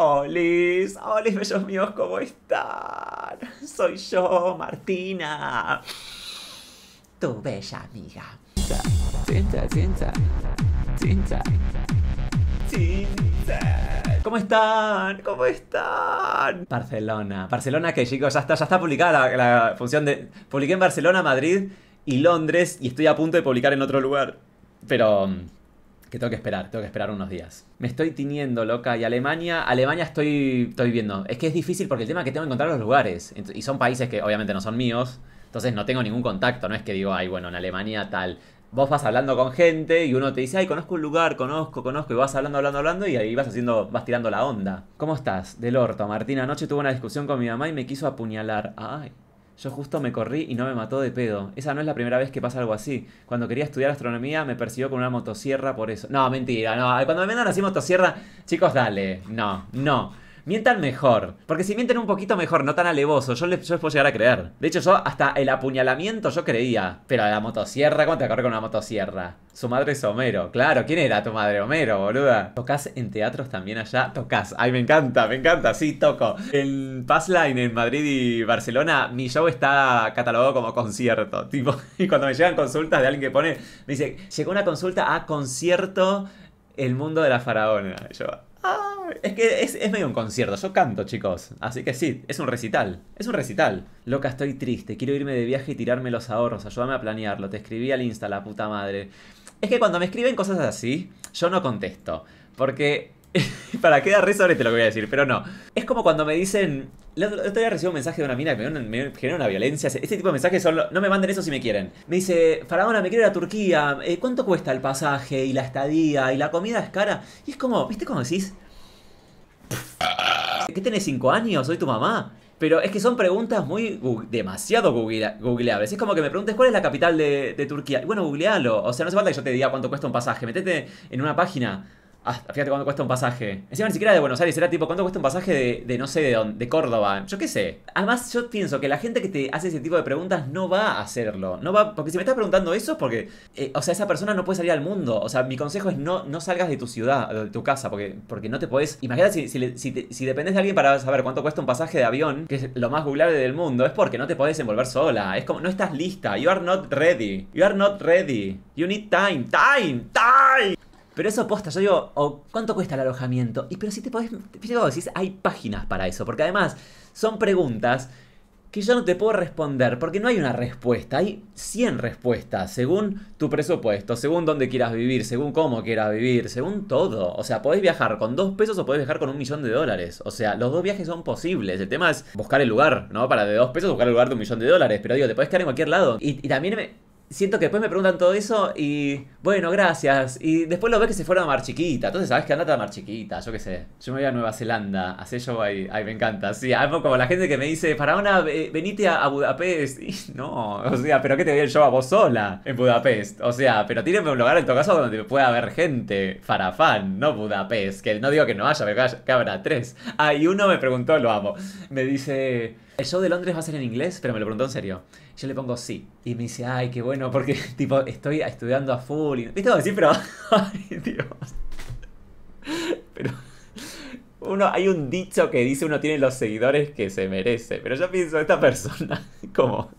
Olis, olis, bellos míos, ¿cómo están? Soy yo, Martina, tu bella amiga. Cinta, cinta, cinta, ¿Cómo están? ¿Cómo están? Barcelona. Barcelona que chicos, ya está, ya está publicada la función de... Publiqué en Barcelona, Madrid y Londres y estoy a punto de publicar en otro lugar. Pero mm, que tengo que esperar, tengo que esperar unos días. Me estoy tiniendo, loca. Y Alemania, Alemania estoy, estoy viendo. Es que es difícil porque el tema es que tengo que encontrar los lugares. Y son países que obviamente no son míos. Entonces no tengo ningún contacto. No es que digo, ay, bueno, en Alemania tal. Vos vas hablando con gente y uno te dice, ay, conozco un lugar, conozco, conozco, y vas hablando, hablando, hablando, y ahí vas haciendo, vas tirando la onda. ¿Cómo estás? Del orto, Martina. Anoche tuve una discusión con mi mamá y me quiso apuñalar. Ay. Yo justo me corrí y no me mató de pedo. Esa no es la primera vez que pasa algo así. Cuando quería estudiar astronomía me persiguió con una motosierra por eso. No, mentira, no. Cuando me mandan así motosierra, chicos, dale. No, no. Mientan mejor. Porque si mienten un poquito mejor, no tan alevoso, yo les, puedo llegar a creer. De hecho, yo hasta el apuñalamiento yo creía. Pero a la motosierra, ¿cuánto te correr con una motosierra? Su madre es Homero. Claro, ¿quién era tu madre? Homero, boluda. ¿Tocás en teatros también allá? Tocas. Ay, me encanta, me encanta. Sí, toco. En Passline, en Madrid y Barcelona, mi show está catalogado como concierto. Tipo, y cuando me llegan consultas de alguien que pone, me dice, llegó una consulta a concierto El Mundo de la Faraona. Y yo, ah. Es que es, medio un concierto. Yo canto, chicos. Así que sí, es un recital. Es un recital. Loca, estoy triste. Quiero irme de viaje y tirarme los ahorros. Ayúdame a planearlo. Te escribí al Insta, la puta madre. Es que cuando me escriben cosas así, yo no contesto. Porque. para quedar re sobre te lo que voy a decir, pero no. Es como cuando me dicen. El otro recibo un mensaje de una mina que me, genera una violencia. Este tipo de mensajes son. No me manden eso si me quieren. Me dice, Faraona, me quiero ir a Turquía. Eh, ¿Cuánto cuesta el pasaje y la estadía y la comida es cara? Y es como, ¿viste cómo decís? ¿Qué tenés 5 años? Soy tu mamá. Pero es que son preguntas muy demasiado googleables. Es como que me preguntes cuál es la capital de, Turquía. Y bueno, googlealo. O sea, no hace falta que yo te diga cuánto cuesta un pasaje. Metete en una página Ah, fíjate cuánto cuesta un pasaje. Encima ni siquiera de Buenos Aires, era tipo, ¿cuánto cuesta un pasaje de, no sé de dónde, de Córdoba? Yo qué sé. Además, yo pienso que la gente que te hace ese tipo de preguntas no va a hacerlo. No va, porque si me estás preguntando eso es porque, eh, o sea, esa persona no puede salir al mundo. O sea, mi consejo es no, no salgas de tu ciudad, de tu casa, porque, porque no te podés... Imagínate si, dependes de alguien para saber cuánto cuesta un pasaje de avión, que es lo más googleable del mundo, es porque no te podés envolver sola. Es como, no estás lista. You are not ready. You are not ready. You need time. Time. Time. Pero eso posta, yo digo, ¿cuánto cuesta el alojamiento? Y pero si te podés, digo, hay páginas para eso, porque además son preguntas que yo no te puedo responder, porque no hay una respuesta, hay 100 respuestas, según tu presupuesto, según dónde quieras vivir, según cómo quieras vivir, según todo. O sea, podés viajar con dos pesos o podés viajar con un millón de dólares. O sea, los dos viajes son posibles. El tema es buscar el lugar, ¿no? Para de dos pesos buscar el lugar de un millón de dólares, pero digo, te podés quedar en cualquier lado. y también me, siento que después me preguntan todo eso y bueno, gracias. Y después lo ves que se fueron a Mar Chiquita. Entonces, ¿sabes qué? anda a Mar Chiquita, yo qué sé. Yo me voy a Nueva Zelanda, a yo ahí. me encanta. Sí, algo como la gente que me dice, Faraona, venite a, Budapest. Y no, o sea, pero ¿qué te voy yo a vos sola en Budapest? O sea, pero tírenme un lugar en tu caso donde pueda haber gente, Farafán, no Budapest. Que no digo que no haya, pero que habrá tres. Ah, y uno me preguntó, lo amo. Me dice, ¿el show de Londres va a ser en inglés? Pero me lo preguntó en serio yo le pongo sí. Y me dice, ay, qué bueno, porque tipo, estoy estudiando a full. ¿Viste sí, Pero. ay, Dios. Pero. Uno, hay un dicho que dice uno tiene los seguidores que se merece. Pero yo pienso, esta persona, como.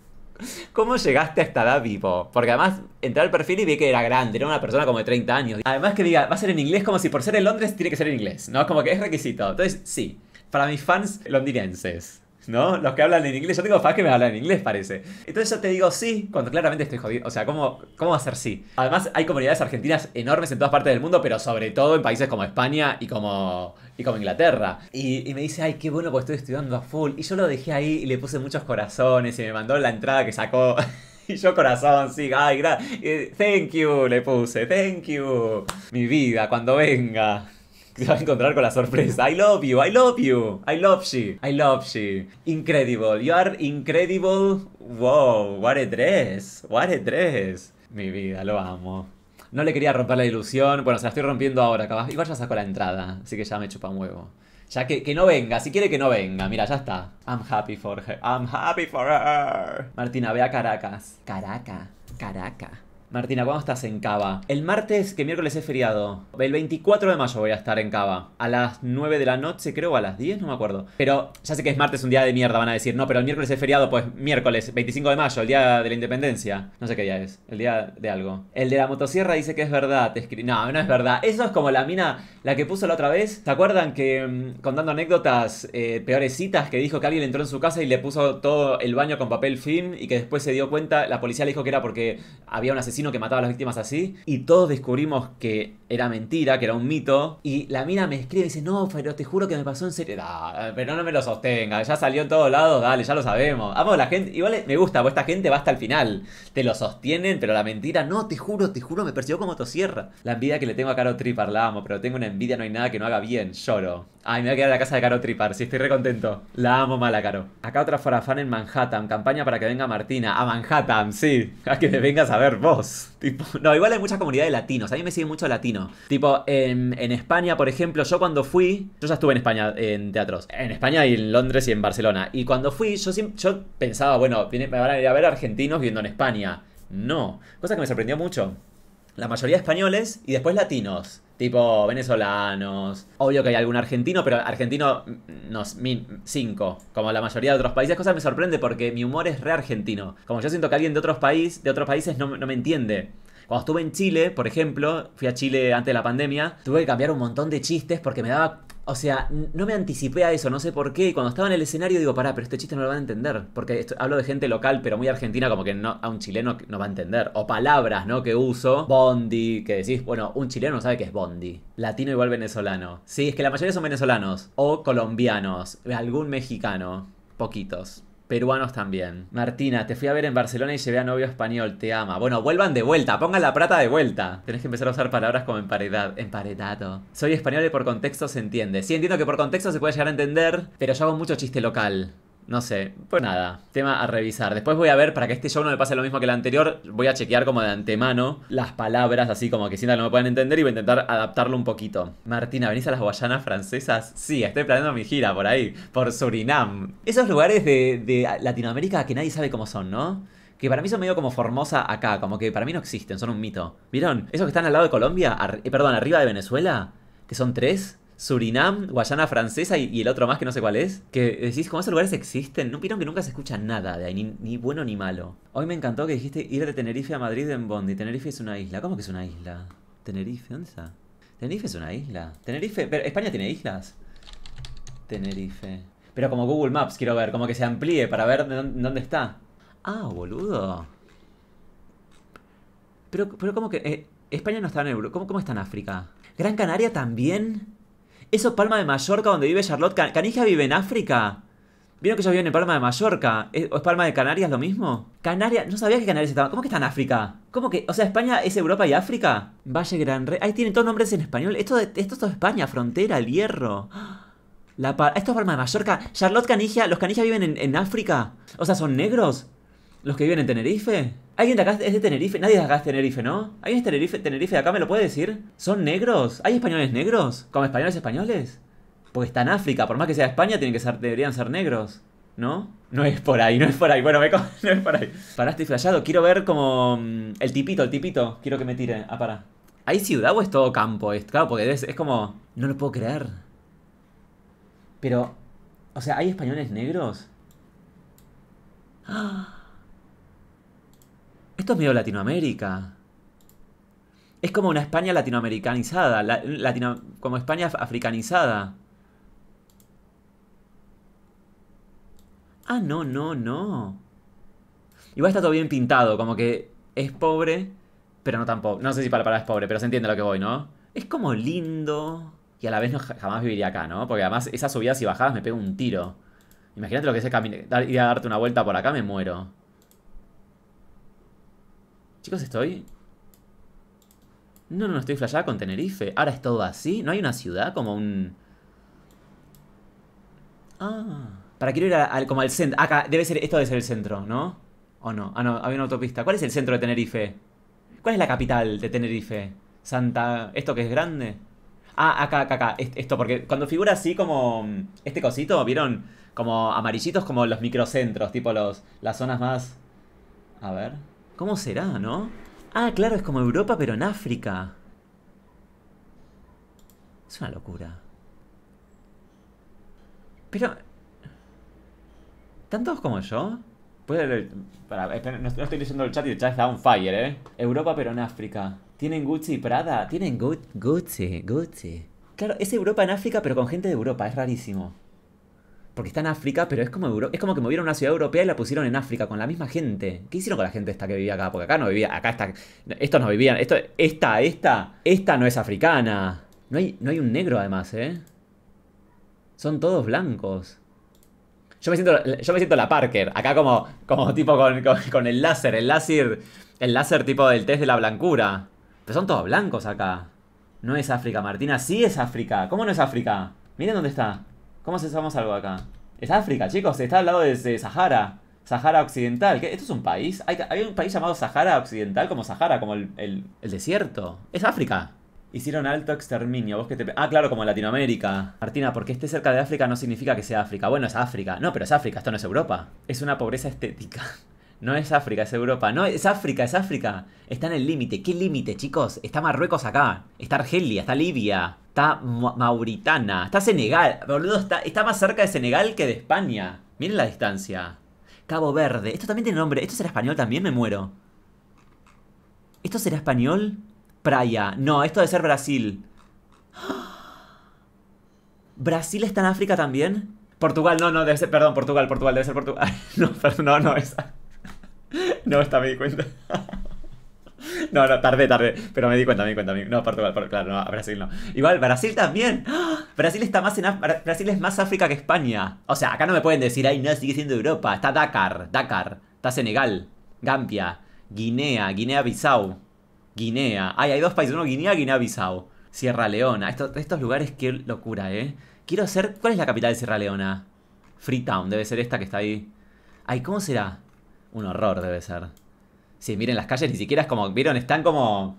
¿Cómo llegaste hasta esta edad vivo? Porque además entré al perfil y vi que era grande, era una persona como de 30 años. Además que diga, va a ser en inglés como si por ser en Londres tiene que ser en inglés, ¿no? Como que es requisito. Entonces, sí, para mis fans londinenses. ¿no? Los que hablan en inglés. Yo tengo fans que me hablan en inglés, parece. Entonces yo te digo sí, cuando claramente estoy jodido. O sea, ¿cómo, cómo va a ser sí? Además, hay comunidades argentinas enormes en todas partes del mundo, pero sobre todo en países como España y como, y como Inglaterra. Y, y me dice, ay, qué bueno porque estoy estudiando a full. Y yo lo dejé ahí y le puse muchos corazones y me mandó la entrada que sacó. Y yo corazón, sí, ay, gracias. Thank you, le puse, thank you. Mi vida, cuando venga. Te va a encontrar con la sorpresa. I love you, I love you, I love she, I love she. Incredible, you are incredible. Wow, what a dress, what a dress. Mi vida, lo amo. No le quería romper la ilusión. Bueno, se la estoy rompiendo ahora, Igual ya saco la entrada, así que ya me chupa un huevo. Ya que, que no venga, si quiere que no venga. Mira, ya está. I'm happy for her. I'm happy for her. Martina, ve a Caracas. Caraca, Caraca. Martina, ¿cuándo estás en Cava? El martes, que miércoles es feriado. El 24 de mayo voy a estar en Cava. A las 9 de la noche, creo, o a las 10, no me acuerdo. Pero ya sé que es martes, un día de mierda, van a decir. No, pero el miércoles es feriado, pues miércoles, 25 de mayo, el día de la independencia. No sé qué día es, el día de algo. El de la motosierra dice que es verdad, No, no es verdad. Eso es como la mina, la que puso la otra vez. ¿Se acuerdan que mm, contando anécdotas eh, peores citas que dijo que alguien entró en su casa y le puso todo el baño con papel film y que después se dio cuenta, la policía le dijo que era porque había un asesino que mataba a las víctimas así. Y todos descubrimos que era mentira, que era un mito. Y la mina me escribe y dice, no, pero te juro que me pasó en serio. pero no me lo sostenga, ya salió en todos lados, dale, ya lo sabemos. Amo la gente, igual me gusta, porque esta gente va hasta el final. Te lo sostienen, pero la mentira, no, te juro, te juro, me persiguió como tosierra. La envidia que le tengo a Caro Tri la pero tengo una envidia, no hay nada que no haga bien, lloro. Ay, me voy a quedar en la casa de Caro Tripar, si estoy re contento, La amo mala, Caro. Acá otra forafán en Manhattan, campaña para que venga Martina. A Manhattan, sí. A que me vengas a ver vos. no, igual hay mucha comunidad de latinos. A mí me sigue mucho latino. Tipo, en, España, por ejemplo, yo cuando fui... Yo ya estuve en España en teatros. En España y en Londres y en Barcelona. Y cuando fui, yo, yo pensaba, bueno, me van a ir a ver argentinos viviendo en España. No. Cosa que me sorprendió mucho la mayoría españoles y después latinos. Tipo venezolanos. Obvio que hay algún argentino, pero argentino, mm, no, cinco. Como la mayoría de otros países. Cosa me sorprende porque mi humor es re argentino. Como yo siento que alguien de otros, país, de otros países no, no me entiende. Cuando estuve en Chile, por ejemplo, fui a Chile antes de la pandemia, tuve que cambiar un montón de chistes porque me daba o sea, no me anticipé a eso, no sé por qué. Y cuando estaba en el escenario digo, pará, pero este chiste no lo van a entender. Porque hablo de gente local, pero muy argentina, como que a un chileno no va a entender. O palabras, ¿no? Que uso. Bondi, que decís, bueno, un chileno sabe que es Bondi. Latino igual venezolano. Sí, es que la mayoría son venezolanos. O colombianos. Algún mexicano. Poquitos peruanos también. Martina, te fui a ver en Barcelona y llevé a novio español, te ama. Bueno, vuelvan de vuelta, pongan la plata de vuelta. Tenés que empezar a usar palabras como emparedad, emparedado. Soy español y por contexto se entiende. Sí, entiendo que por contexto se puede llegar a entender, pero yo hago mucho chiste local. No sé, pues nada, tema a revisar. Después voy a ver, para que este show no me pase lo mismo que el anterior, voy a chequear como de antemano las palabras, así como que si que no me pueden entender y voy a intentar adaptarlo un poquito. Martina, ¿venís a las Guayanas francesas? Sí, estoy planeando mi gira por ahí, por Surinam. Esos lugares de, Latinoamérica que nadie sabe cómo son, ¿no? que para mí son medio como Formosa acá, como que para mí no existen, son un mito. ¿Vieron? Esos que están al lado de Colombia, eh, perdón, arriba de Venezuela, que son tres, Surinam, Guayana Francesa y, el otro más que no sé cuál es. Que decís, como esos lugares existen, no vieron que nunca se escucha nada de ahí, ni, bueno ni malo. Hoy me encantó que dijiste ir de Tenerife a Madrid en Bondi. Tenerife es una isla. ¿Cómo que es una isla? Tenerife, ¿dónde está? Tenerife es una isla. Tenerife, pero España tiene islas. Tenerife. Pero como Google Maps quiero ver, como que se amplíe para ver dónde está. Ah, boludo. Pero, pero como que eh, España no está en Europa. ¿Cómo está en África? ¿Gran Canaria también? Eso es Palma de Mallorca donde vive Charlotte. ¿Canigia ¿Canija vive en África? ¿Vieron que ellos viven en Palma de Mallorca? ¿O es Palma de Canarias lo mismo? Canarias, no sabía que Canarias estaba. ¿Cómo que está en África? ¿Cómo que? O sea, España es Europa y África. Valle Gran Rey. Ahí tienen todos nombres en español. Esto, esto es España, frontera, el hierro. La Esto es Palma de Mallorca. Charlotte Canigia, los Canigia viven en, en África. O sea, son negros. ¿Los que viven en Tenerife? ¿Alguien de acá es de Tenerife? Nadie de acá es Tenerife, ¿no? ¿Alguien es Tenerife, Tenerife de acá? ¿Me lo puede decir? ¿Son negros? ¿Hay españoles negros? ¿Como españoles españoles? Porque está en África, por más que sea España, tienen que deberían ser negros, ¿no? No es por ahí, no es por ahí. Bueno, me no es por ahí. Pará, estoy fallado. Quiero ver como. Mm, el tipito, el tipito. Quiero que me tire. Ah, pará. ¿Hay ciudad o es todo campo? Es, claro, porque es, es como. No lo puedo creer. Pero. O sea, ¿hay españoles negros? ¡Ah! Esto es medio Latinoamérica. Es como una España latinoamericanizada. como España africanizada. Ah, no, no, no. Igual está todo bien pintado, como que es pobre, pero no tampoco. No sé si para parar es pobre, pero se entiende lo que voy, ¿no? Es como lindo. Y a la vez no, jamás viviría acá, ¿no? Porque además esas subidas y bajadas me pego un tiro. Imagínate lo que es camino ir a darte una vuelta por acá, me muero. Chicos, estoy... No, no, no, estoy flashada con Tenerife. Ahora es todo así. ¿No hay una ciudad como un...? Ah... Para quiero ir al como al centro. Acá, debe ser, esto debe ser el centro, ¿no? ¿O no? Ah, no, había una autopista. ¿Cuál es el centro de Tenerife? ¿Cuál es la capital de Tenerife? Santa... ¿Esto que es grande? Ah, acá, acá, acá. Esto, porque cuando figura así como mm, este cosito, ¿vieron? Como amarillitos, como los microcentros, tipo los, las zonas más... A ver. ¿Cómo será, no? Ah, claro, es como Europa, pero en África. Es una locura. Pero... ¿Tantos como yo? leer, para, no, estoy leyendo el chat y el chat está on fire, ¿eh? Europa, pero en África. ¿Tienen Gucci y Prada? Tienen Gucci, Gucci. Claro, es Europa en África, pero con gente de Europa. Es rarísimo. Porque está en África, pero es como, es como que movieron una ciudad europea y la pusieron en África con la misma gente. ¿Qué hicieron con la gente esta que vivía acá? Porque acá no vivía, acá está, estos no vivían, esto, esta, esta, esta no es africana. No hay, no hay un negro además, ¿eh? Son todos blancos. Yo me siento, yo me siento la Parker, acá como, como tipo con, el láser, el láser, el láser tipo del test de la blancura. Pero son todos blancos acá. No es África, Martina, sí es África. ¿Cómo no es África? Miren dónde está. ¿Cómo se llama algo acá? Es África, chicos, está al lado de, Sahara. Sahara Occidental. ¿Esto es un país? ¿Hay, un país llamado Sahara Occidental como Sahara, como el, desierto? Es África. Hicieron alto exterminio. ¿Vos te... Ah, claro, como Latinoamérica. Martina, porque esté cerca de África no significa que sea África. Bueno, es África. No, pero es África, esto no es Europa. Es una pobreza estética. No es África, es Europa. No, es África, es África. Está en el límite. ¿Qué límite, chicos? Está Marruecos acá. Está Argelia, está Libia, está Mauritana, está Senegal. Boludo, está, más cerca de Senegal que de España. Miren la distancia. Cabo Verde. Esto también tiene nombre. ¿Esto será español también? Me muero. ¿Esto será español? Praia. No, esto debe ser Brasil. ¿Brasil está en África también? Portugal, no, no, debe ser, perdón, Portugal, Portugal, debe ser Portugal. No, no, no, esa. No, esta me di cuenta. No, no, tarde, tarde. Pero me di cuenta, me di cuenta. No, Portugal, claro, no, Brasil no. Igual, Brasil también. ¡Ah! Brasil está más en Brasil es más África que España. O sea, acá no me pueden decir, ay, no, sigue siendo Europa. Está Dakar, Dakar. Está Senegal, Gambia, Guinea, Guinea-Bissau, Guinea. Ay, hay dos países, uno Guinea, Guinea-Bissau. Sierra Leona. Estos, estos lugares, qué locura, ¿eh? Quiero hacer... ¿Cuál es la capital de Sierra Leona? Freetown, debe ser esta que está ahí. Ay, ¿cómo será? Un horror debe ser. Sí, miren, las calles ni siquiera es como... ¿Vieron? Están como...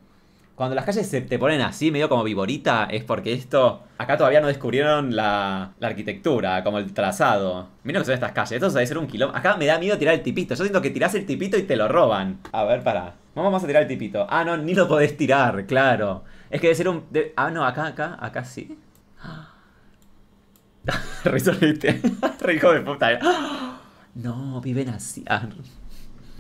Cuando las calles se te ponen así, medio como viborita, es porque esto... Acá todavía no descubrieron la, la arquitectura, como el trazado. Miren lo que son estas calles. Esto debe ser un kilómetro. Acá me da miedo tirar el tipito. Yo siento que tirás el tipito y te lo roban. A ver, para. Vamos a tirar el tipito. Ah, no, ni lo podés tirar, claro. Es que debe ser un... Ah, no, acá, acá, acá sí. Resolviste. Rico de puta. No, viven así. Ah,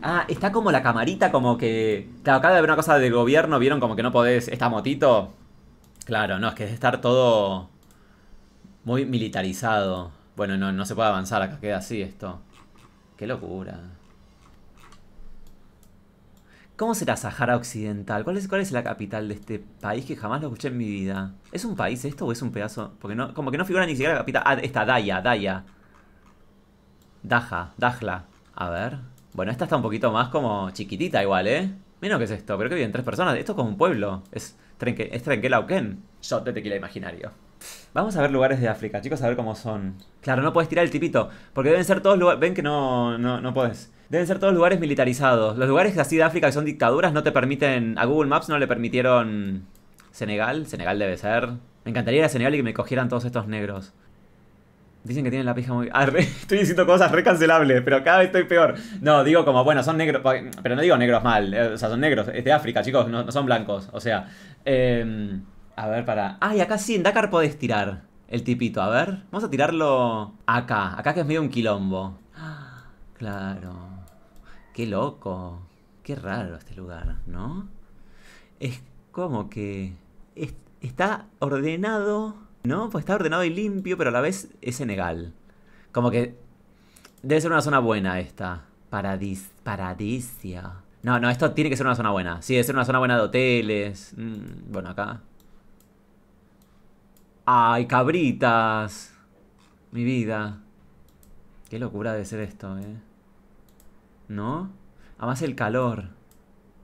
Ah, está como la camarita, como que... Claro, acaba de haber una cosa del gobierno, vieron como que no podés... Esta motito... Claro, no, es que es estar todo muy militarizado. Bueno, no, no se puede avanzar acá, queda así esto. Qué locura. ¿Cómo será Sahara Occidental? ¿Cuál es, ¿Cuál es la capital de este país que jamás lo escuché en mi vida? ¿Es un país esto o es un pedazo? Porque no, como que no figura ni siquiera la capital. Ah, está, Daya, Daya. Daja, Dajla. A ver. Bueno, esta está un poquito más como chiquitita igual, ¿eh? Menos que es esto, pero que viven tres personas. Esto es como un pueblo. Es, trenque, es Trenquelauquén. Shot de tequila imaginario. Vamos a ver lugares de África, chicos, a ver cómo son. Claro, no puedes tirar el tipito, porque deben ser todos lugares... Ven que no, no, no puedes. Deben ser todos lugares militarizados. Los lugares así de África que son dictaduras no te permiten... A Google Maps no le permitieron... Senegal, Senegal debe ser. Me encantaría ir a Senegal y que me cogieran todos estos negros. Dicen que tienen la pija muy... Ah, estoy diciendo cosas recancelables, pero cada vez estoy peor. No, digo como, bueno, son negros... Pero no digo negros mal, eh, o sea, son negros. Es de África, chicos, no, son blancos. O sea... Em, a ver, para... Ah, acá sí, en Dakar podés tirar el tipito. A ver, vamos a tirarlo acá. Acá que es medio un quilombo. Claro. Qué loco. Qué raro este lugar, ¿no? Es como que... está ordenado no, pues está ordenado y limpio, pero a la vez es Senegal. Como que debe ser una zona buena esta. Paradis, paradisia. No, no, esto tiene que ser una zona buena. Sí, debe ser una zona buena de hoteles. Mm, bueno, acá. ¡Ay, cabritas! Mi vida. Qué locura debe ser esto, ¿eh? ¿No? Además el calor.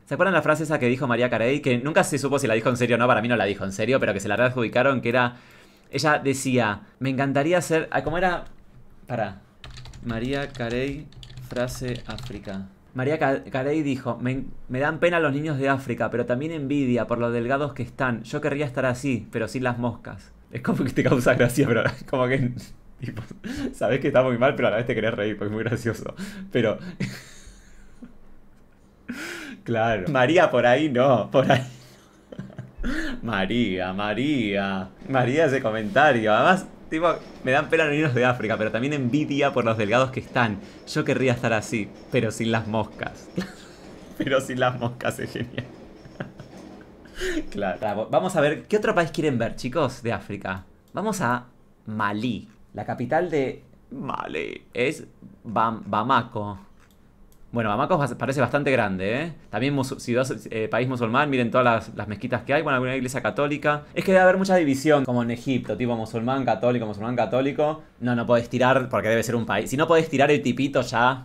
¿Se acuerdan la frase esa que dijo María Carey? Que nunca se supo si la dijo en serio o no, para mí no la dijo en serio, pero que se la rejudicaron que era ella decía, me encantaría ser... Ah, ¿Cómo era? Para. María Carey, frase África. María Carey dijo, me, dan pena los niños de África, pero también envidia por lo delgados que están. Yo querría estar así, pero sin las moscas. Es como que te causa gracia, pero como que... sabes que está muy mal, pero a la vez te querés reír porque es muy gracioso. Pero... claro. María por ahí no, por ahí. María, María. María ese comentario. Además, tipo, me dan pena niños de África, pero también envidia por los delgados que están. Yo querría estar así, pero sin las moscas. pero sin las moscas es genial. claro. Vamos a ver, ¿qué otro país quieren ver, chicos, de África? Vamos a Malí. La capital de Malí es Bamako. Bueno, Bamako parece bastante grande, ¿eh? También eh, país musulmán, miren todas las, mezquitas que hay, bueno, alguna iglesia católica. Es que debe haber mucha división, como en Egipto, tipo musulmán, católico, musulmán, católico. No, no podés tirar, porque debe ser un país. Si no podés tirar el tipito ya,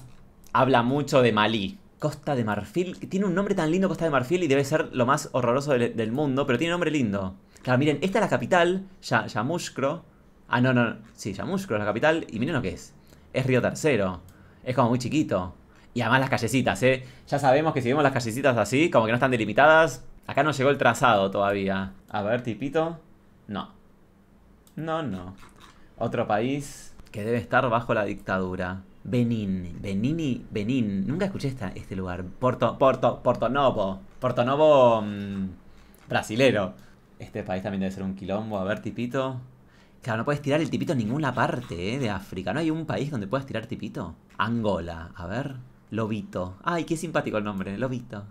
habla mucho de Malí. Costa de Marfil, tiene un nombre tan lindo Costa de Marfil y debe ser lo más horroroso del, mundo, pero tiene nombre lindo. Claro, miren, esta es la capital, Yamushkro. Ah, no, no, sí, Yamushkro es la capital, y miren lo que es. Es Río Tercero. Es como muy chiquito. Y además las callecitas, ¿eh? Ya sabemos que si vemos las callecitas así, como que no están delimitadas, acá no llegó el trazado todavía. A ver, tipito. No. No, no. Otro país que debe estar bajo la dictadura. Benin. Benini, y Benín. Nunca escuché este lugar. Porto, Porto, Portonovo. Portonovo Novo. Mm, brasilero. Este país también debe ser un quilombo. A ver, tipito. Claro, no puedes tirar el tipito en ninguna parte eh, de África. No hay un país donde puedas tirar tipito. Angola. A ver. Lobito. Ay, qué simpático el nombre, Lobito.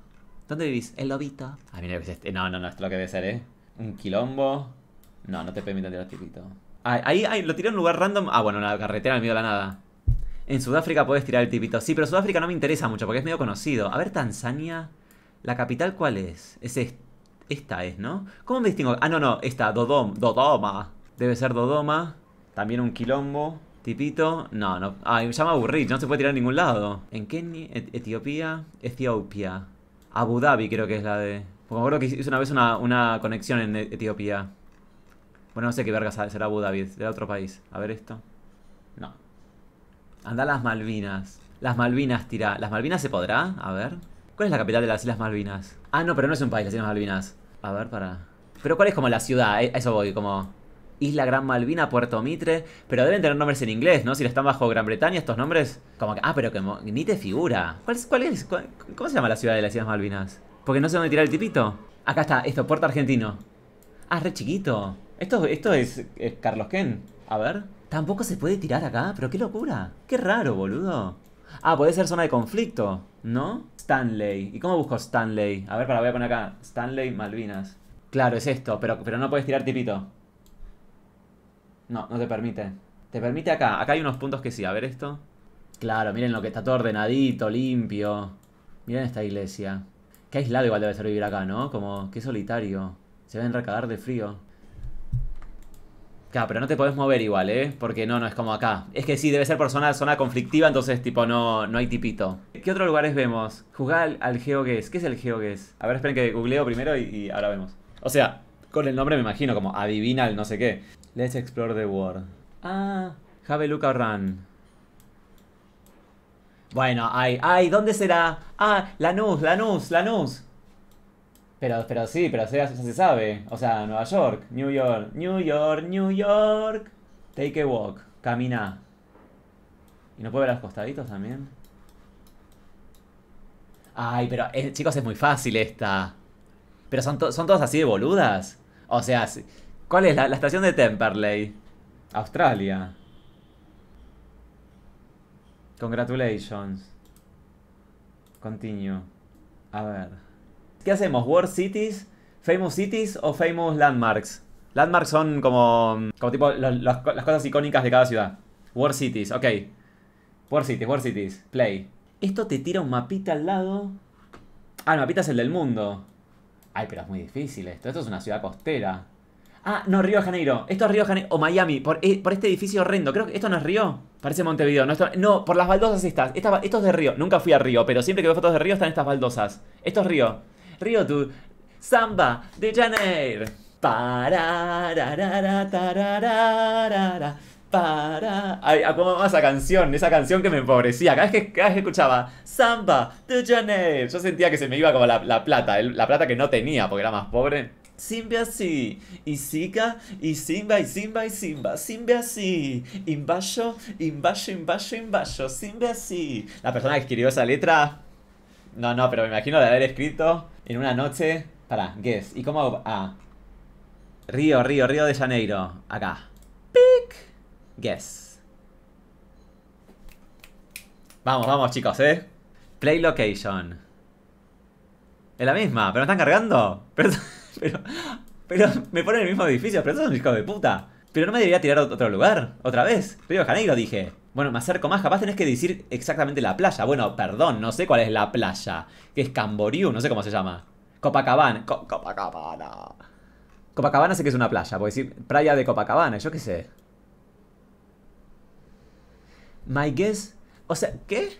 ¿Dónde vivís? El Lobito. Ay, mira, pues este. No, no, no, esto lo que debe ser, ¿eh? Un quilombo. No, no te permiten tirar el Ay, ahí, ahí, lo tiré en un lugar random. Ah, bueno, en la carretera, en medio de la nada. En Sudáfrica puedes tirar el tipito. Sí, pero Sudáfrica no me interesa mucho porque es medio conocido. A ver, Tanzania. ¿La capital cuál es? Es esta, es, ¿no? ¿Cómo me distingo? Ah, no, no, esta, Dodom, Dodoma. Debe ser Dodoma. También un quilombo. Tipito, no, no. Ay, ya me aburrí, no se puede tirar a ningún lado. ¿En Kenia? E-, Etiopía, Etiopía. Abu Dhabi creo que es la de... Porque me acuerdo que hice una vez una, una conexión en e-, Etiopía. Bueno, no sé qué verga será Abu Dhabi, será otro país. A ver esto. No. Anda las Malvinas. Las Malvinas tira. ¿Las Malvinas se podrá? A ver. ¿Cuál es la capital de las Islas Malvinas? Ah, no, pero no es un país, las Islas Malvinas. A ver, para... Pero ¿cuál es como la ciudad? A eso voy, como... Isla Gran Malvina, Puerto Mitre. Pero deben tener nombres en inglés, ¿no? Si están bajo Gran Bretaña, estos nombres. Como que. Ah, pero que ni te figura. ¿Cuál, es? ¿Cómo se llama la ciudad de las Islas Malvinas? Porque no sé dónde tirar el tipito. Acá está, esto, Puerto Argentino. Ah, re chiquito. Esto, esto es, Carlos Ken. A ver. Tampoco se puede tirar acá, pero qué locura. Qué raro, boludo. Ah, puede ser zona de conflicto, ¿no? Stanley. ¿Y cómo busco Stanley? A ver, para, voy a poner acá. Stanley Malvinas. Claro, es esto, pero, pero no puedes tirar tipito. No, no te permite. Te permite acá. Acá hay unos puntos que sí. A ver esto. Claro, miren lo que está todo ordenadito, limpio. Miren esta iglesia. Qué aislado igual debe ser vivir acá, ¿no? Como, qué solitario. Se ven recagar de frío. Claro, pero no te podés mover igual, ¿eh? Porque no, no es como acá. Es que sí, debe ser por zona, conflictiva, entonces, tipo, no, no hay tipito. ¿Qué otros lugares vemos? Jugar al, al GeoGuess. ¿Qué es el GeoGuess? A ver, esperen que googleo primero y, y ahora vemos. O sea, con el nombre me imagino, como adivina el no sé qué. Let's explore the world. Ah, have a look around. Bueno, ay, ay, ¿dónde será? Ah, Lanús, Lanús, Lanús. Pero, pero sí, pero se, se sabe. O sea, Nueva York, New York, New York, New York. Take a walk, camina. ¿Y no puede ver los costaditos también? Ay, pero eh, chicos, es muy fácil esta. Pero son, todas así de boludas. O sea, ¿Cuál es la, estación de Temperley? Australia. Congratulations. Continuo A ver. ¿Qué hacemos? ¿World Cities? ¿Famous Cities o Famous Landmarks? Landmarks son como, como tipo las cosas icónicas de cada ciudad. World Cities, ok. World Cities, World Cities, play. Esto te tira un mapita al lado. Ah, el mapita es el del mundo. Ay, pero es muy difícil esto. Esto es una ciudad costera. Ah, no, Río de Janeiro. Esto es Río de Janeiro. O Miami. Eh, por, este edificio horrendo. Creo que esto no es Río. Parece Montevideo. No, por las baldosas estas. esto es de Río. Nunca fui a Río, pero siempre que veo fotos de Río están estas baldosas. Esto es Río. Río tu Samba de Janeiro. Para, para. Ay, ¿cómo esa canción? Esa canción que me empobrecía. Cada vez que, escuchaba Samba de Janeiro, yo sentía que se me iba como la, plata, la plata que no tenía porque era más pobre Simba así, y siga, y simba, y simba, y simba, simbe así, y imbayo, y basho, Simba así. La persona que escribió esa letra, no, no, pero me imagino de haber escrito en una noche, para, guess, ¿y cómo hago? Ah. Río, Río, Río de Janeiro, acá, pic, guess. Vamos, vamos chicos, eh. Play location. Es la misma, pero me están cargando. Pero pero, pero me ponen en el mismo edificio, pero eso es un hijo de puta. Pero no me debería tirar a otro lugar, otra vez. Río de Janeiro, dije. Bueno, me acerco más, capaz tenés que decir exactamente la playa. Bueno, perdón, no sé cuál es la playa. Que es Camboriú, no sé cómo se llama. Copacabana. Copacabana. Copacabana sé que es una playa, Puedo decir playa de Copacabana, yo qué sé. My guess... O sea, ¿qué?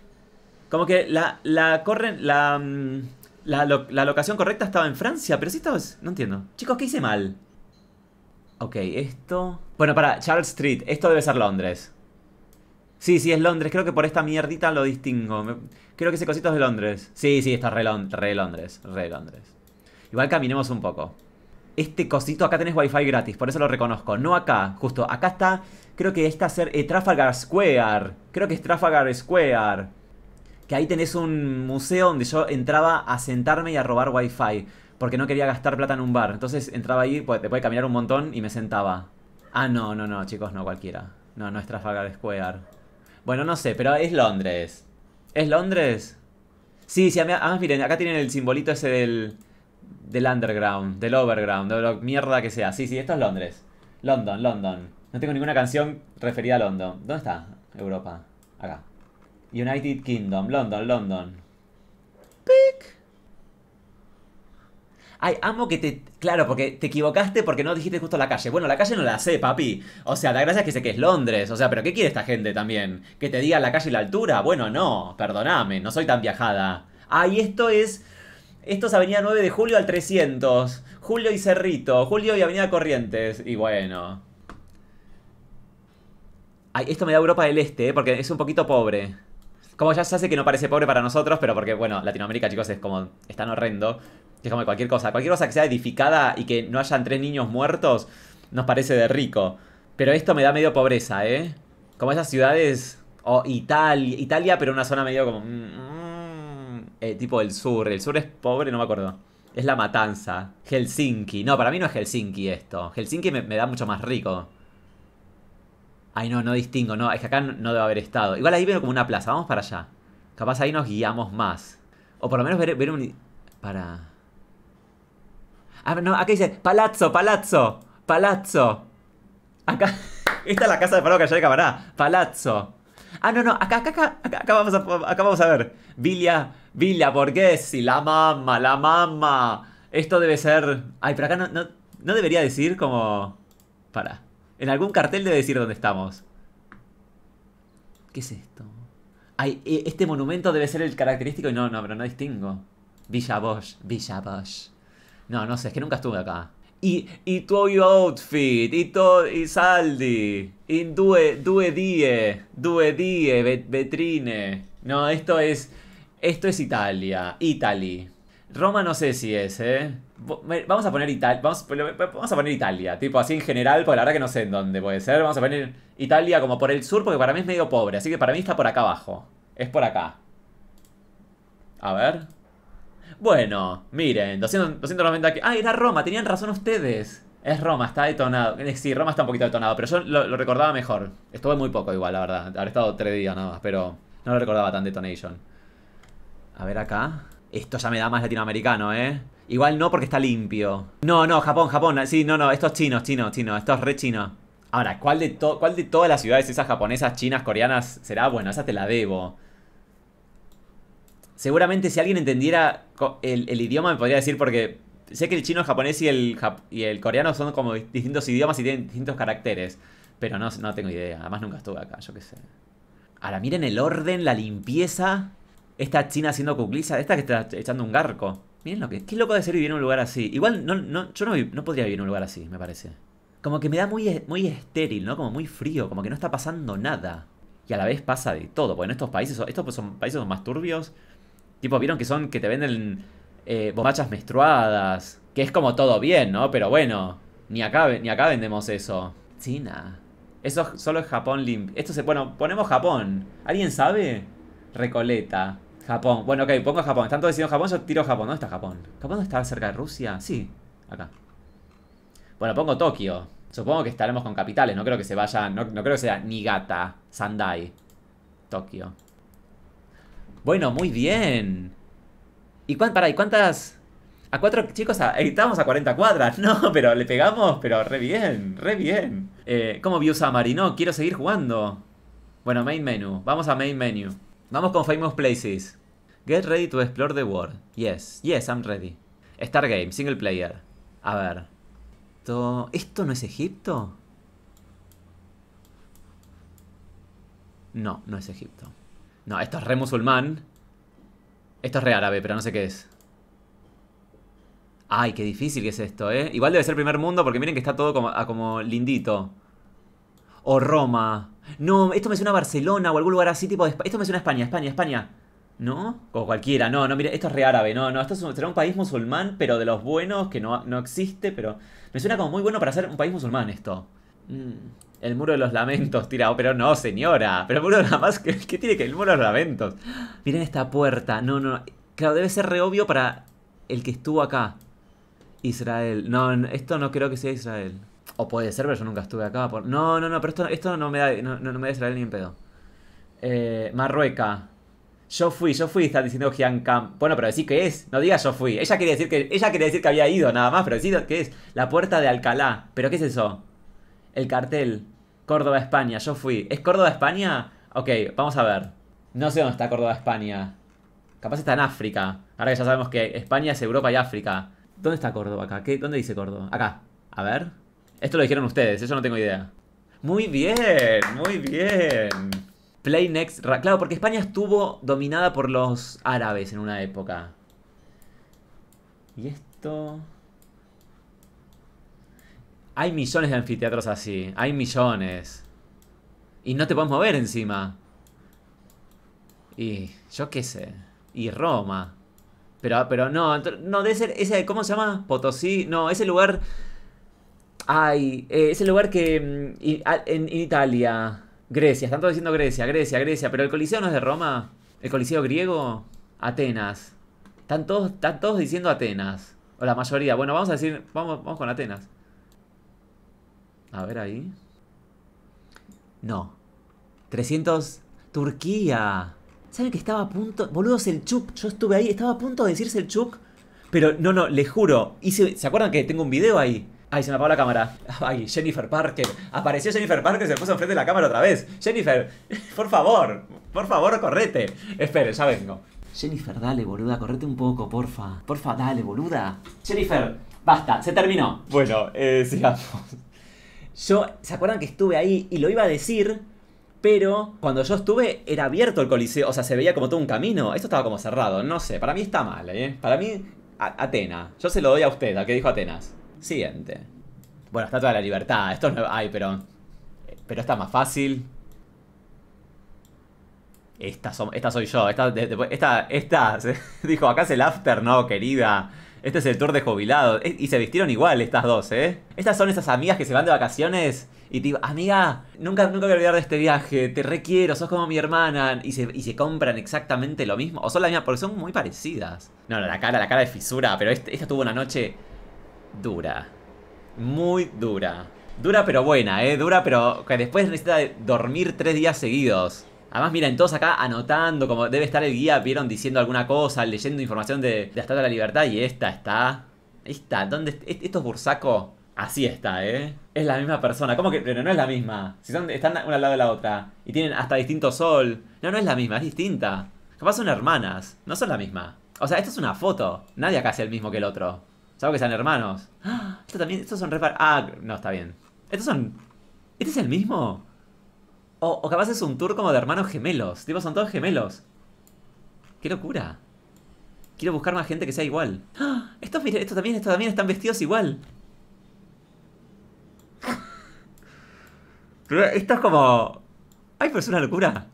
Como que la, la corren, la... Mm, la, la, locación correcta estaba en Francia, pero si es... No entiendo. Chicos, ¿qué hice mal? Ok, esto... Bueno, para, Charles Street. Esto debe ser Londres. Sí, sí, es Londres. Creo que por esta mierdita lo distingo. Creo que ese cosito es de Londres. Sí, sí, está re, re Londres. Re Londres. Igual caminemos un poco. Este cosito, acá tenés wifi gratis, por eso lo reconozco. No acá, justo. Acá está, creo que está ser eh, Trafalgar Square. Creo que es Trafalgar Square que ahí tenés un museo donde yo entraba a sentarme y a robar wifi, porque no quería gastar plata en un bar. Entonces entraba ahí, pues, te caminar un montón y me sentaba. Ah, no, no, no, chicos, no cualquiera. No, no es Trafalgar Square. Bueno, no sé, pero es Londres. ¿Es Londres? Sí, sí, además miren, acá tienen el simbolito ese del, del underground, del overground, de lo mierda que sea. Sí, sí, esto es Londres. London, London. No tengo ninguna canción referida a London. ¿Dónde está Europa? Acá. United Kingdom, London, London. Pic. Ay, amo que te... Claro, porque te equivocaste porque no dijiste justo la calle. Bueno, la calle no la sé, papi. O sea, la gracia es que sé que es Londres. O sea, pero ¿qué quiere esta gente también? ¿Que te diga la calle y la altura? Bueno, no, perdoname, no soy tan viajada. Ay, esto es... Esto es Avenida 9 de Julio al 300. Julio y Cerrito. Julio y Avenida Corrientes. Y bueno. Ay, esto me da Europa del Este, ¿eh? porque es un poquito pobre. Como ya, se hace que no parece pobre para nosotros, pero porque, bueno, Latinoamérica, chicos, es como, es tan horrendo. déjame es como cualquier cosa. Cualquier cosa que sea edificada y que no hayan tres niños muertos, nos parece de rico. Pero esto me da medio pobreza, ¿eh? Como esas ciudades... O Italia, Italia, pero una zona medio como... Mm, mm, eh, tipo el sur. El sur es pobre, no me acuerdo. Es la matanza. Helsinki. No, para mí no es Helsinki esto. Helsinki me da mucho más rico. Ay, no, no distingo, no, es que acá no debe haber estado. Igual ahí veo como una plaza, vamos para allá. Capaz ahí nos guiamos más. O por lo menos ver, un... Para... Ah, no, acá dice, palazzo, palazzo, palazzo. Acá... Esta es la casa de que allá de Camará. Palazzo. Ah, no, no. Acá, acá, acá, acá, vamos, a, acá vamos a ver. Villa, Villa Borghesi. La mamá, la mamá. Esto debe ser... Ay, pero acá no, no debería decir como... Para. En algún cartel debe decir dónde estamos. ¿Qué es esto? E, este monumento debe ser el característico no, no, pero no distingo. Villa Bosch, Villa Bosch. No, no sé, es que nunca estuve acá. Y, y tu outfit, y, y saldi, y due, due die, due die, vetrine. No, esto es, esto es Italia, Italy. Roma no sé si es, eh. Vamos a poner Italia. Pues, pues, vamos, a poner Italia. Tipo, así en general, porque la verdad que no sé en dónde puede ser. Vamos a poner Italia como por el sur, porque para mí es medio pobre. Así que para mí está por acá abajo. Es por acá. A ver. Bueno, miren, 290 aquí. Ah, era Roma, tenían razón ustedes. Es Roma, está detonado. Eh, sí, Roma está un poquito detonado, pero yo lo, recordaba mejor. Estuve muy poco igual, la verdad. Habré estado tres días nada más, pero no lo recordaba tan detonation. A ver acá. Esto ya me da más latinoamericano, ¿eh? Igual no porque está limpio. No, no, Japón, Japón. Sí, no, no, esto es chino, chino, chino. Esto es re chino. Ahora, ¿cuál de, cuál de todas las ciudades esas japonesas, chinas, coreanas será? Bueno, esa te la debo. Seguramente si alguien entendiera el, idioma me podría decir porque sé que el chino, el japonés y el, y el coreano son como distintos idiomas y tienen distintos caracteres. Pero no, no tengo idea. Además nunca estuve acá, yo qué sé. Ahora, miren el orden, la limpieza. Esta china haciendo cuclisa. Esta que está echando un garco. Miren lo que... Qué loco de ser vivir en un lugar así. Igual no, yo no, podría vivir en un lugar así, me parece. Como que me da muy, muy estéril, ¿no? Como muy frío, como que no está pasando nada. Y a la vez pasa de todo, porque en estos países, estos son países más turbios. Tipo, vieron que son que te venden eh, menstruadas. Que es como todo bien, ¿no? Pero bueno, ni acá, ni acá vendemos eso. China. Eso solo es Japón limpio. Esto se. Bueno, ponemos Japón. ¿Alguien sabe? Recoleta. Japón. Bueno, ok, pongo Japón. Están todos diciendo Japón, yo tiro Japón. ¿Dónde está Japón? ¿Japón está cerca de Rusia? Sí, acá. Bueno, pongo Tokio. Supongo que estaremos con capitales. No creo que se vaya... No, creo que sea Niigata, Sandai, Tokio. Bueno, muy bien. ¿Y, cuán, para, ¿y cuántas...? A cuatro chicos, a, eh, estamos a 40 cuadras. No, pero le pegamos, pero re bien, re bien. Eh, ¿Cómo view a Marino? quiero seguir jugando. Bueno, main menu. Vamos a main menu. Vamos con Famous Places. Get ready to explore the world. Yes, yes, I'm ready. Star Game, single player. A ver. ¿Esto, no es Egipto? No, no es Egipto. No, esto es re musulmán. Esto es re árabe, pero no sé qué es. Ay, qué difícil que es esto, ¿eh? Igual debe ser primer mundo porque miren que está todo como ah, lindito. O Roma. No, esto me suena a Barcelona o algún lugar así, tipo Esto me suena a España, España, España. ¿No? O cualquiera. No, no, mira, esto es re árabe. No, no, esto será un país musulmán, pero de los buenos, que no, no existe, pero... Me suena como muy bueno para ser un país musulmán esto. Mm, el muro de los lamentos, tirado. Oh, pero no, señora. Pero el muro de los ¿qué, ¿qué tiene que el muro de los lamentos? Miren esta puerta. No, no. Claro, debe ser re obvio para el que estuvo acá. Israel. No, esto no creo que sea Israel. O puede ser, pero yo nunca estuve acá. Por... No, no, no, pero esto, no me da. No, no, me da Israel ni en pedo. Eh, Marrueca. Yo fui, yo fui, está diciendo Giancam. Bueno, pero decir que es. No digas yo fui. Ella quería decir que. Ella quería decir que había ido, nada más, pero decir que es. La puerta de Alcalá. ¿Pero qué es eso? El cartel. Córdoba, España, yo fui. ¿Es Córdoba, España? Ok, vamos a ver. No sé dónde está Córdoba, España. Capaz está en África. Ahora que ya sabemos que España es Europa y África. ¿Dónde está Córdoba acá? ¿Qué, ¿Dónde dice Córdoba? Acá. A ver. Esto lo dijeron ustedes, eso no tengo idea. Muy bien, muy bien. Play next. Claro, porque España estuvo dominada por los árabes en una época. Y esto... Hay millones de anfiteatros así. Hay millones. Y no te puedes mover encima. Y yo qué sé. Y Roma. Pero, pero no, no, debe ser ese, ¿cómo se llama? Potosí. No, ese lugar Ay, eh, es el lugar que mm, en, Italia, Grecia, están todos diciendo Grecia, Grecia, Grecia, pero el Coliseo no es de Roma, el Coliseo griego, Atenas. Están todos, todos diciendo Atenas, o la mayoría. Bueno, vamos a decir, vamos, vamos con Atenas. A ver ahí. No. 300. Turquía. ¿Saben que estaba a punto? Boludo, Selchuk. Yo estuve ahí. Estaba a punto de decirse el Selchuk. Pero no, no, les juro. ¿Se acuerdan que tengo un video ahí? Ay, se me apagó la cámara. Ay, Jennifer Parker. Apareció Jennifer Parker y se puso enfrente de la cámara otra vez. Jennifer, por favor. Por favor, correte. espere, ya vengo. Jennifer, dale, boluda, correte un poco, porfa. Porfa, dale, boluda. Jennifer, basta, se terminó. Bueno, eh, sigamos. Yo, ¿se acuerdan que estuve ahí y lo iba a decir? Pero cuando yo estuve era abierto el coliseo, o sea, se veía como todo un camino. Esto estaba como cerrado, no sé, para mí está mal, ¿eh? Para mí, Atena. Yo se lo doy a usted, a que dijo Atenas. Siguiente. Bueno, está toda la Libertad. Esto no Ay, pero... Pero está más fácil. Esta, son soy yo. Esta, esta, dijo, acá es el after, no, querida. Este es el tour de jubilados. Y se vistieron igual estas dos, ¿eh? Estas son esas amigas que se van de vacaciones y te digo, amiga, nunca, nunca voy a olvidar de este viaje, te requiero, sos como mi hermana. Y se, compran exactamente lo mismo. O son las mismas, porque son muy parecidas. No, la cara, la cara de fisura, pero este, esta tuvo una noche dura. Muy dura. Dura pero buena, ¿eh? Dura pero que después necesita dormir tres días seguidos. Además, miren, todos acá anotando, como debe estar el guía, vieron diciendo alguna cosa, leyendo información de, la Estatua de la Libertad. Y esta está... está, ¿dónde? ¿Esto es Bursaco? Así está, ¿eh? Es la misma persona. ¿Cómo que? Pero no es la misma. Si son, están una al lado de la otra. Y tienen hasta distinto sol. No, no es la misma, es distinta. Capaz son hermanas. No son la misma. O sea, esta es una foto. Nadie acá es el mismo que el otro. Sabes que sean hermanos. Esto también, estos son repar... Ah, no, está bien. Estos son... ¿Este es el mismo? O, o, capaz es un tour como de hermanos gemelos. Tipo, son todos gemelos. ¡Qué locura! Quiero buscar más gente que sea igual. ¡Ah! Estos, mire, estos también, estos también están vestidos igual. Esto es como... ¡Ay, pero es una locura!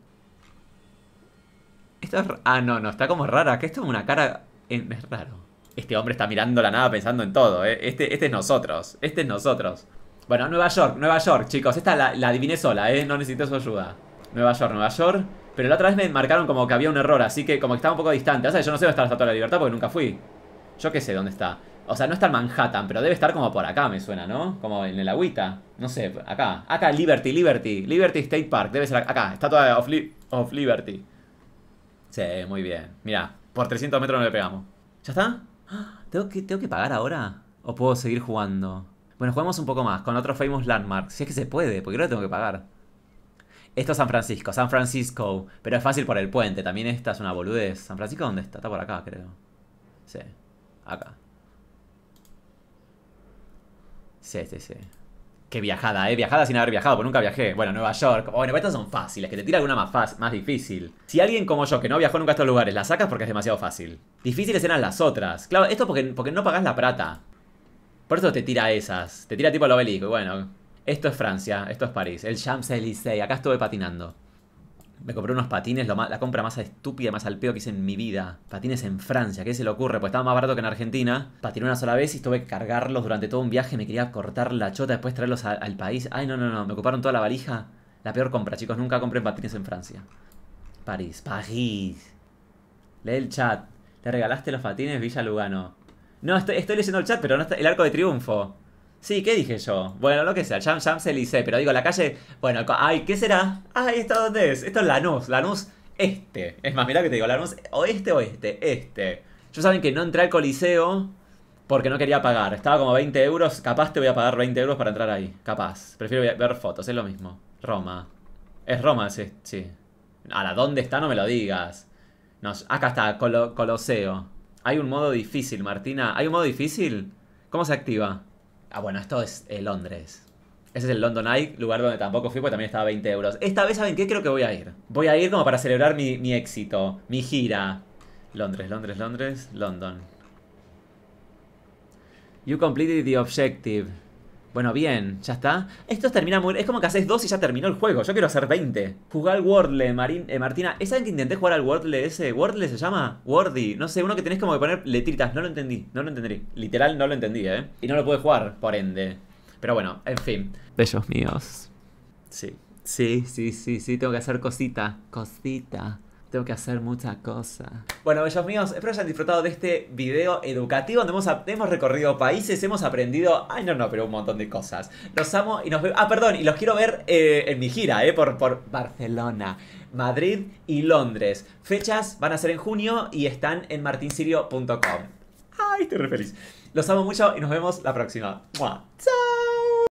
Esto es... Ah, no, no, está como rara. Que esto es una cara... Eh, es raro. Este hombre está mirando la nada pensando en todo, ¿eh? Este, este es nosotros, este es nosotros. Bueno, Nueva York, Nueva York, chicos. Esta la, adiviné sola, ¿eh? No necesito su ayuda. Nueva York, Nueva York. Pero la otra vez me marcaron como que había un error, así que como que estaba un poco distante. O sea, yo no sé dónde está la Estatua de la Libertad porque nunca fui. Yo qué sé dónde está. O sea, no está en Manhattan, pero debe estar como por acá, me suena, ¿no? Como en el agüita. No sé, acá. Acá, Liberty, Liberty. Liberty State Park. Debe ser acá. Estatua of, of Liberty. Sí, muy bien. Mira, por 300 metros no le pegamos. ¿Ya está? ¿Tengo que, ¿Tengo que pagar ahora? ¿O puedo seguir jugando? Bueno, jugamos un poco más, con otro Famous Landmark. Si es que se puede, porque creo que tengo que pagar. Esto es San Francisco, San Francisco. Pero es fácil por el puente, también esta es una boludez. ¿San Francisco dónde está? Está por acá, creo. Sí, acá. Sí, sí, sí. Qué viajada, eh. Viajada sin haber viajado, porque nunca viajé. Bueno, Nueva York. Bueno, estas son fáciles. Que te tira alguna más, más difícil. Si alguien como yo, que no viajó nunca a estos lugares, la sacas porque es demasiado fácil. Difíciles eran las otras. Claro, esto porque, porque no pagás la plata. Por eso te tira esas. Te tira tipo el obelisco. Bueno, esto es Francia, esto es París. El Champs-Élysées. Acá estuve patinando. Me compré unos patines, la compra más estúpida, más al peo que hice en mi vida. Patines en Francia, ¿qué se le ocurre? Pues estaba más barato que en Argentina. Patiné una sola vez y tuve que cargarlos durante todo un viaje. Me quería cortar la chota, después traerlos al país. Ay, no, no, no, me ocuparon toda la valija. La peor compra, chicos, nunca compren patines en Francia. París, París. Lee el chat. Te regalaste los patines Villa Lugano. No, estoy, estoy leyendo el chat, pero no está el arco de triunfo. Sí, ¿qué dije yo? Bueno, lo que sea, Champs Champs-Élysées, pero digo, la calle... Bueno, ay, ¿qué será? Ay, ¿esto dónde es? Esto es Lanús, Lanús este. Es más, mira que te digo, Lanús oeste o este. Este. Yo saben que no entré al Coliseo porque no quería pagar. Estaba como 20 euros, capaz te voy a pagar 20 euros para entrar ahí, capaz. Prefiero ver fotos, es lo mismo. Roma. Es Roma, sí, sí. A la dónde está no me lo digas. No, acá está, Colo Coloseo. Hay un modo difícil, Martina. ¿Hay un modo difícil? ¿Cómo se activa? Ah, bueno, esto es eh, Londres. Ese es el London Eye, lugar donde tampoco fui porque también estaba 20 euros. Esta vez, ¿saben qué? Creo que voy a ir. Voy a ir como para celebrar mi, mi éxito, mi gira. Londres, Londres, Londres, London. You completed the objective. Bueno, bien, ya está. Esto termina muy... Es como que haces dos y ya terminó el juego. Yo quiero hacer 20. Jugar al Wordle, Marín, eh, Martina. ¿Esa en que intenté jugar al Wordle ese? ¿Wordle se llama? Wordy. No sé, uno que tenés como que poner letritas. No lo entendí. No lo entendí. Literal, no lo entendí, ¿eh? Y no lo pude jugar, por ende. Pero bueno, en fin. Bellos míos. Sí. Sí, sí, sí, sí. Tengo que hacer cosita. Cosita. Tengo que hacer muchas cosas. Bueno, bellos míos, espero que hayan disfrutado de este video educativo donde hemos, recorrido países, hemos aprendido, ay no, no, pero un montón de cosas. Los amo y nos vemos, ah, perdón, y los quiero ver eh, en mi gira, eh, por, por Barcelona, Madrid y Londres. Fechas van a ser en junio y están en martinsirio.com. Ay, estoy re feliz. Los amo mucho y nos vemos la próxima. ¡Chao!